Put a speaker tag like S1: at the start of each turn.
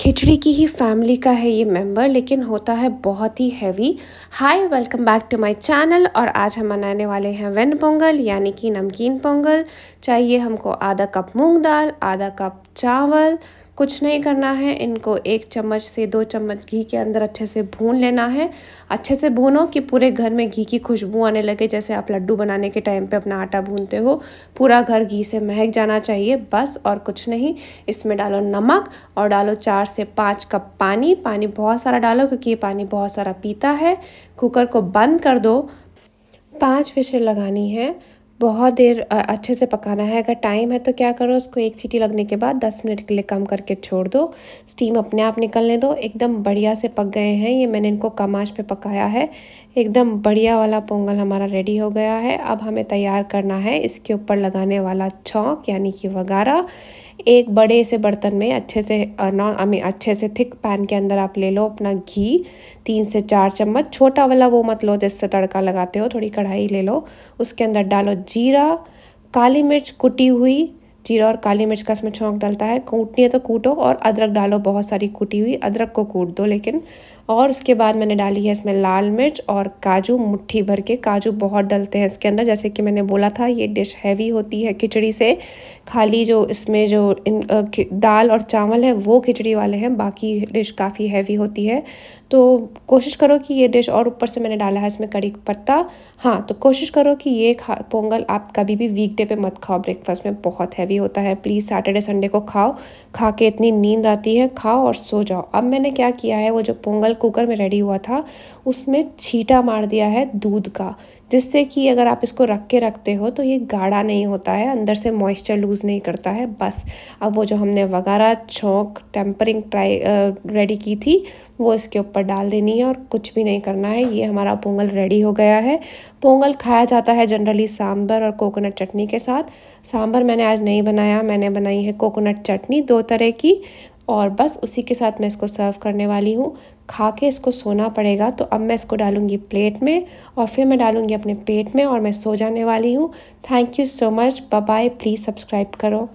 S1: खिचड़ी की ही फैमिली का है ये मेंबर लेकिन होता है बहुत ही heavy hi welcome back to my channel और आज हम बनाने वाले हैं वेन पोंगल यानी कि नमकीन पोंगल चाहिए हमको आधा कप मूंग दाल आधा कप चावल कुछ नहीं करना है इनको एक चम्मच से दो चम्मच घी के अंदर अच्छे से भून लेना है अच्छे से भूनो कि पूरे घर में घी की खुशबू आने लगे जैसे आप लड्डू बनाने के टाइम पे अपना आटा भूनते हो पूरा घर घी से महक जाना चाहिए बस और कुछ नहीं इसमें डालो नमक और डालो चार से पाँच कप पानी पानी बहुत सारा डालो क्योंकि ये पानी बहुत सारा पीता है कुकर को बंद कर दो पाँच विशें लगानी है बहुत देर अच्छे से पकाना है अगर टाइम है तो क्या करो उसको एक सीटी लगने के बाद दस मिनट के लिए कम करके छोड़ दो स्टीम अपने आप निकलने दो एकदम बढ़िया से पक गए हैं ये मैंने इनको कम आँच पर पकाया है एकदम बढ़िया वाला पोंगल हमारा रेडी हो गया है अब हमें तैयार करना है इसके ऊपर लगाने वाला छौंक यानी कि वगारा एक बड़े से बर्तन में अच्छे से नॉन आई मीन अच्छे से थिक पैन के अंदर आप ले लो अपना घी तीन से चार चम्मच छोटा वाला वो मत लो जिससे तड़का लगाते हो थोड़ी कढ़ाई ले लो उसके अंदर डालो जीरा काली मिर्च कुटी हुई जीरा और काली मिर्च का इसमें छोंक डलता है कूटनी है तो कूटो और अदरक डालो बहुत सारी कूटी हुई अदरक को कूट दो लेकिन और उसके बाद मैंने डाली है इसमें लाल मिर्च और काजू मुट्ठी भर के काजू बहुत डलते हैं इसके अंदर जैसे कि मैंने बोला था ये डिश हैवी होती है खिचड़ी से खाली जो इसमें जो इन दाल और चावल है वो खिचड़ी वाले हैं बाकी डिश काफ़ी हैवी होती है तो कोशिश करो कि ये डिश और ऊपर से मैंने डाला है इसमें कड़ी पत्ता हाँ तो कोशिश करो कि ये खा पोंगल आप कभी भी वीकडे पे मत खाओ ब्रेकफास्ट में बहुत हैवी होता है प्लीज़ सैटरडे संडे को खाओ खा के इतनी नींद आती है खाओ और सो जाओ अब मैंने क्या किया है वो जो पोंगल कुकर में रेडी हुआ था उसमें छीटा मार दिया है दूध का जिससे कि अगर आप इसको रख के रखते हो तो ये गाढ़ा नहीं होता है अंदर से मॉइस्चर लूज़ नहीं करता है बस अब वो जो हमने वगैरह छोंक टेम्परिंग ट्राई रेडी की थी वो इसके ऊपर डाल देनी है और कुछ भी नहीं करना है ये हमारा पोंगल रेडी हो गया है पोंगल खाया जाता है जनरली सांभर और कोकोनट चटनी के साथ सांभर मैंने आज नहीं बनाया मैंने बनाई है कोकोनट चटनी दो तरह की और बस उसी के साथ मैं इसको सर्व करने वाली हूँ खा के इसको सोना पड़ेगा तो अब मैं इसको डालूँगी प्लेट में और फिर मैं डालूँगी अपने पेट में और मैं सो जाने वाली हूँ thank you so much bye please subscribe करो